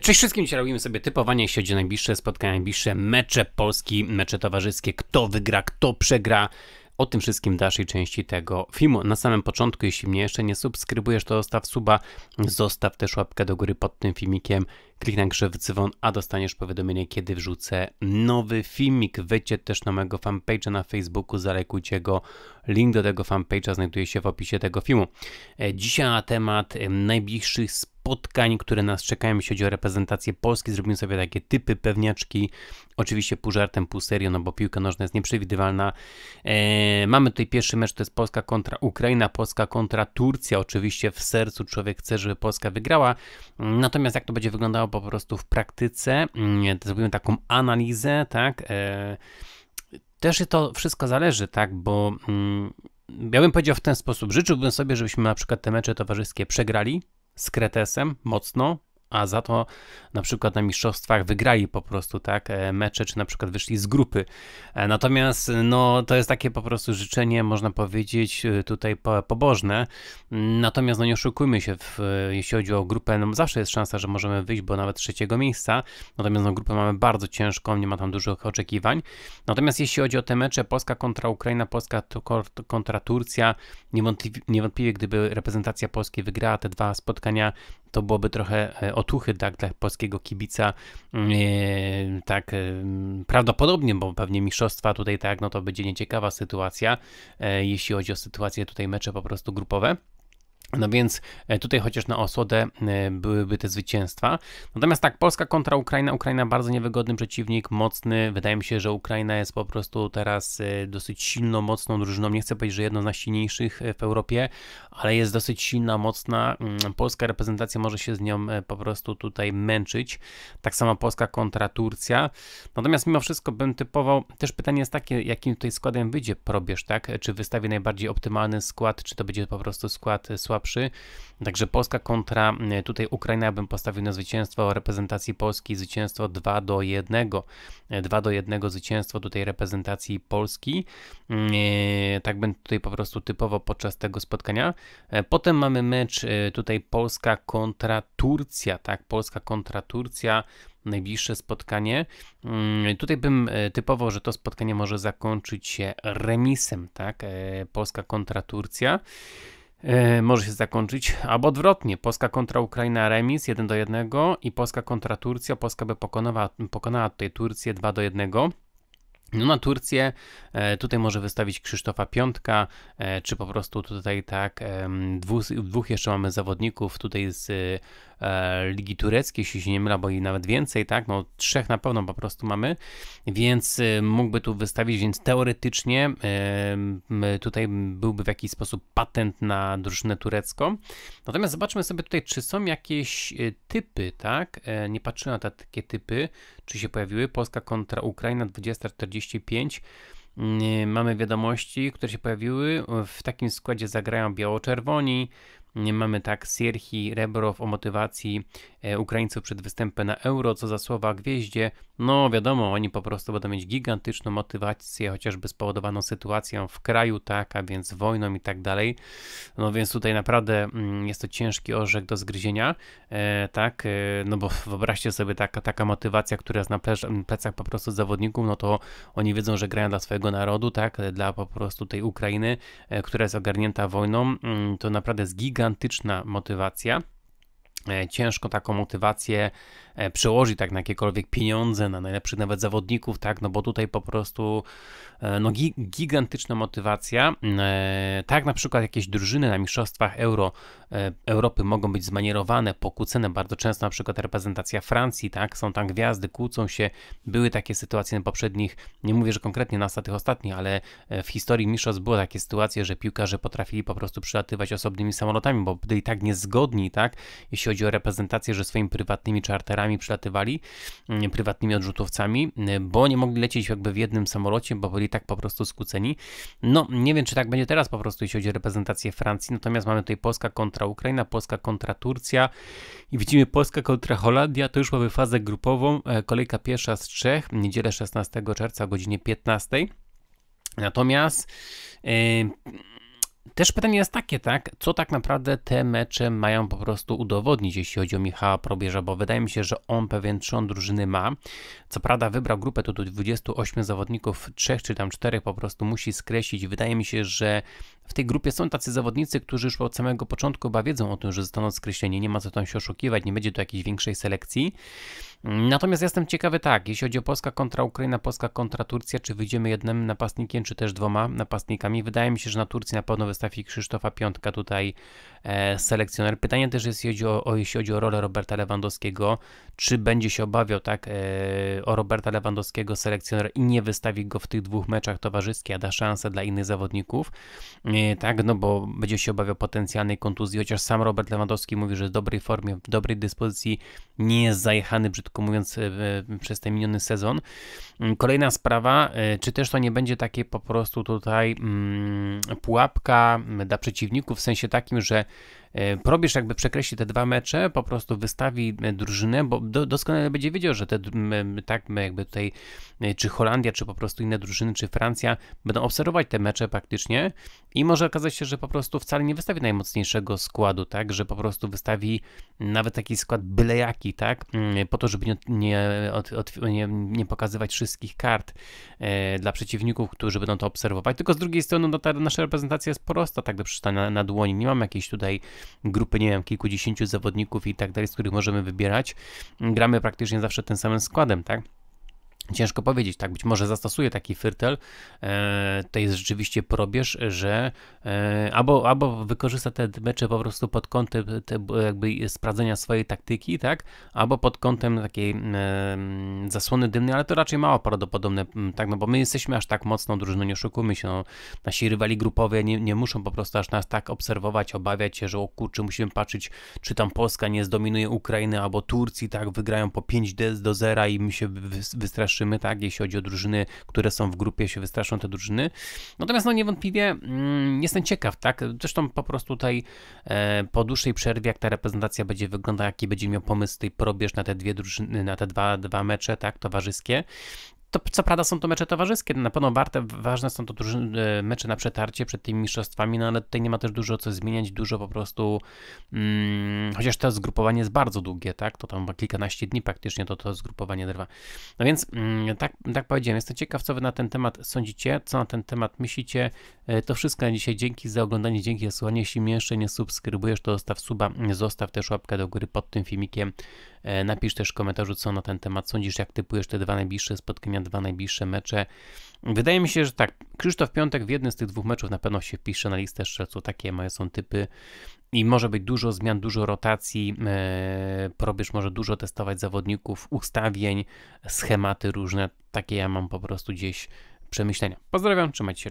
Cześć wszystkim, dzisiaj robimy sobie typowanie, jeśli chodzi o najbliższe spotkania, najbliższe mecze Polski, mecze towarzyskie, kto wygra, kto przegra. O tym wszystkim w dalszej części tego filmu. Na samym początku, jeśli mnie jeszcze nie subskrybujesz, to zostaw suba, zostaw też łapkę do góry pod tym filmikiem, kliknij na grzew dzwon, a dostaniesz powiadomienie, kiedy wrzucę nowy filmik. Wejdźcie też na mojego fanpage'a na Facebooku, zalekujcie go. Link do tego fanpage'a znajduje się w opisie tego filmu. E, dzisiaj na temat e, najbliższych spotkań spotkań, które nas czekają, jeśli chodzi o reprezentację Polski. Zrobimy sobie takie typy pewniaczki, oczywiście pół żartem, pół serio, no bo piłka nożna jest nieprzewidywalna. Eee, mamy tutaj pierwszy mecz, to jest Polska kontra Ukraina, Polska kontra Turcja. Oczywiście w sercu człowiek chce, żeby Polska wygrała, natomiast jak to będzie wyglądało po prostu w praktyce, eee, zrobimy taką analizę, tak, eee, też to wszystko zależy, tak, bo mm, ja bym powiedział w ten sposób, życzyłbym sobie, żebyśmy na przykład te mecze towarzyskie przegrali, z Kretesem mocno a za to na przykład na mistrzostwach wygrali po prostu tak e, mecze, czy na przykład wyszli z grupy. E, natomiast no, to jest takie po prostu życzenie, można powiedzieć, e, tutaj pobożne. Natomiast no, nie oszukujmy się, w, jeśli chodzi o grupę, no, zawsze jest szansa, że możemy wyjść, bo nawet trzeciego miejsca. Natomiast no, grupę mamy bardzo ciężką, nie ma tam dużych oczekiwań. Natomiast jeśli chodzi o te mecze, Polska kontra Ukraina, Polska kontra Turcja, niewątpliwie, niewątpliwie gdyby reprezentacja Polski wygrała te dwa spotkania, to byłoby trochę e, otuchy tak, dla polskiego kibica. Mm, e, tak, e, prawdopodobnie, bo pewnie mistrzostwa tutaj tak, no to będzie nieciekawa sytuacja, jeśli chodzi o sytuację tutaj mecze po prostu grupowe. No więc e, tutaj chociaż na osłodę e, byłyby te zwycięstwa. Natomiast tak, Polska kontra Ukraina. Ukraina bardzo niewygodny przeciwnik, mocny. Wydaje mi się, że Ukraina jest po prostu teraz e, dosyć silną, mocną drużyną. Nie chcę powiedzieć, że jedną z najsilniejszych w Europie, ale jest dosyć silna, mocna. Mm, polska reprezentacja może się z nią po prostu tutaj męczyć. Tak samo Polska kontra Turcja. Natomiast mimo wszystko bym typował, też pytanie jest takie, jakim tutaj składem wyjdzie probierz, tak? Czy wystawi najbardziej optymalny skład, czy to będzie po prostu skład słaby? słabszy. Także Polska kontra e, tutaj Ukraina bym postawił na zwycięstwo reprezentacji Polski, zwycięstwo 2 do 1. 2 e, do 1 zwycięstwo tutaj reprezentacji Polski. Mm, e, tak bym tutaj po prostu typowo podczas tego spotkania. Potem mamy mecz tutaj Polska kontra Turcja, tak? Polska kontra Turcja najbliższe spotkanie. Mm, tutaj bym typował, że to spotkanie może zakończyć się remisem, tak? Polska kontra Turcja. E, może się zakończyć, albo odwrotnie. Polska kontra Ukraina remis 1 do 1 i Polska kontra Turcja. Polska by pokonała, pokonała tutaj Turcję 2 do 1. No na Turcję e, tutaj może wystawić Krzysztofa Piątka, e, czy po prostu tutaj tak, dwóch, dwóch jeszcze mamy zawodników tutaj z E, ligi tureckiej, jeśli się nie mylę, bo i nawet więcej, tak? No trzech na pewno po prostu mamy, więc y, mógłby tu wystawić, więc teoretycznie y, tutaj byłby w jakiś sposób patent na drużynę turecką. Natomiast zobaczmy sobie tutaj, czy są jakieś y, typy, tak? E, nie patrzyłem na takie typy, czy się pojawiły. Polska kontra Ukraina 2045. Mm, mamy wiadomości, które się pojawiły. W takim składzie zagrają biało-czerwoni, Mamy tak Sierhi Rebrow o motywacji e, Ukraińców przed występem na Euro, co za słowa gwieździe. No wiadomo, oni po prostu będą mieć gigantyczną motywację, chociażby spowodowaną sytuacją w kraju, tak, a więc wojną i tak dalej. No więc tutaj naprawdę mm, jest to ciężki orzek do zgryzienia, e, tak, e, no bo wyobraźcie sobie taka, taka motywacja, która jest na plecach po prostu zawodników, no to oni wiedzą, że grają dla swojego narodu, tak, dla po prostu tej Ukrainy, która jest ogarnięta wojną, mm, to naprawdę jest gigantyczne gigantyczna motywacja. E, ciężko taką motywację e, przełożyć tak na jakiekolwiek pieniądze, na najlepszych nawet zawodników, tak, no bo tutaj po prostu e, no, gigantyczna motywacja. Mm, tak na przykład jakieś drużyny na mistrzostwach Euro, Europy mogą być zmanierowane, pokłócone, bardzo często na przykład reprezentacja Francji, tak, są tam gwiazdy, kłócą się, były takie sytuacje na poprzednich, nie mówię, że konkretnie na tych ostatnich, ale w historii mistrzostw było takie sytuacje, że piłkarze potrafili po prostu przylatywać osobnymi samolotami, bo byli tak niezgodni, tak, jeśli chodzi o reprezentację, że swoimi prywatnymi czarterami przylatywali, mm, prywatnymi odrzutowcami, y, bo nie mogli lecieć jakby w jednym samolocie, bo byli tak po prostu skłóceni. No, nie wiem, czy tak będzie teraz po prostu, jeśli chodzi o reprezentację Francji, natomiast mamy tutaj Polska kontra Ukraina, Polska kontra Turcja i widzimy Polska kontra Holandia, to już mamy fazę grupową, e, kolejka pierwsza z trzech, niedzielę 16 czerwca o godzinie 15. Natomiast yy, też pytanie jest takie, tak? Co tak naprawdę te mecze mają po prostu udowodnić, jeśli chodzi o Michała Probierza, bo wydaje mi się, że on pewien trzon drużyny ma. Co prawda wybrał grupę tu 28 zawodników, trzech czy tam czterech po prostu musi skreślić. Wydaje mi się, że w tej grupie są tacy zawodnicy, którzy już od samego początku chyba wiedzą o tym, że zostaną skreśleni. Nie ma co tam się oszukiwać, nie będzie tu jakiejś większej selekcji. Natomiast jestem ciekawy tak, jeśli chodzi o Polska kontra Ukraina, Polska kontra Turcja, czy wyjdziemy jednym napastnikiem, czy też dwoma napastnikami. Wydaje mi się, że na Turcji na pewno wystawi Krzysztofa Piątka tutaj e, selekcjoner. Pytanie też jest, jeśli chodzi o, o, jeśli chodzi o rolę Roberta Lewandowskiego, czy będzie się obawiał tak e, o Roberta Lewandowskiego, selekcjonera i nie wystawi go w tych dwóch meczach towarzyskich, a da szansę dla innych zawodników, e, tak, no bo będzie się obawiał potencjalnej kontuzji, chociaż sam Robert Lewandowski mówi, że w dobrej formie, w dobrej dyspozycji, nie jest zajechany, brzydko mówiąc, e, przez ten miniony sezon. Mm, kolejna sprawa, czy też to nie będzie takie po prostu tutaj mm, pułapka dla przeciwników, w sensie takim, że E, Probierz jakby przekreśli te dwa mecze, po prostu wystawi e, drużynę, bo do, doskonale będzie wiedział, że te tak jakby tutaj, e, czy Holandia, czy po prostu inne drużyny, czy Francja będą obserwować te mecze praktycznie i może okazać się, że po prostu wcale nie wystawi najmocniejszego składu, tak, że po prostu wystawi nawet taki skład byle jaki, tak, po to, żeby nie, nie, od, od, nie, nie pokazywać wszystkich kart e, dla przeciwników, którzy będą to obserwować, tylko z drugiej strony no, ta nasza reprezentacja jest prosta, tak do przeczytania na, na dłoni, nie mam jakiejś tutaj grupy, nie wiem, kilkudziesięciu zawodników i tak dalej, z których możemy wybierać. Gramy praktycznie zawsze tym samym składem, tak? Ciężko powiedzieć, tak, być może zastosuje taki firtel, e, to jest rzeczywiście probierz, że e, albo, albo wykorzysta te mecze po prostu pod kątem te, jakby sprawdzenia swojej taktyki, tak, albo pod kątem takiej e, zasłony dymnej, ale to raczej mało prawdopodobne, tak, no bo my jesteśmy aż tak mocną drużyną, nie oszukujmy się, no, nasi rywali grupowe nie, nie muszą po prostu aż nas tak obserwować, obawiać się, że o kurczę, musimy patrzeć, czy tam Polska nie zdominuje Ukrainy, albo Turcji, tak, wygrają po 5 do 0 i my się wystraszymy wystraszymy, tak, jeśli chodzi o drużyny, które są w grupie, się wystraszą te drużyny. Natomiast no niewątpliwie mm, jestem ciekaw, tak, zresztą po prostu tutaj e, po dłuższej przerwie, jak ta reprezentacja będzie wyglądała, jaki będzie miał pomysł tej probierz na te dwie drużyny, na te dwa, dwa mecze, tak, towarzyskie, to co prawda są to mecze towarzyskie, na pewno warte, ważne są to e, mecze na przetarcie przed tymi mistrzostwami, no ale tutaj nie ma też dużo co zmieniać, dużo po prostu, mm, chociaż to zgrupowanie jest bardzo długie, tak, to tam kilkanaście dni praktycznie to to zgrupowanie trwa. No więc mm, tak, tak powiedziałem, jestem ciekaw, co wy na ten temat sądzicie, co na ten temat myślicie, E, to wszystko na dzisiaj. Dzięki za oglądanie, dzięki za słuchanie. Jeśli mnie jeszcze nie subskrybujesz, to zostaw suba, zostaw też łapkę do góry pod tym filmikiem. E, napisz też w komentarzu, co na ten temat sądzisz, jak typujesz te dwa najbliższe spotkania, dwa najbliższe mecze. Wydaje mi się, że tak, Krzysztof Piątek w jednym z tych dwóch meczów na pewno się wpisze na listę co takie moje są typy i może być dużo zmian, dużo rotacji, e, Probierz może dużo testować zawodników, ustawień, schematy różne, takie ja mam po prostu gdzieś przemyślenia. Pozdrawiam, trzymajcie się, cześć.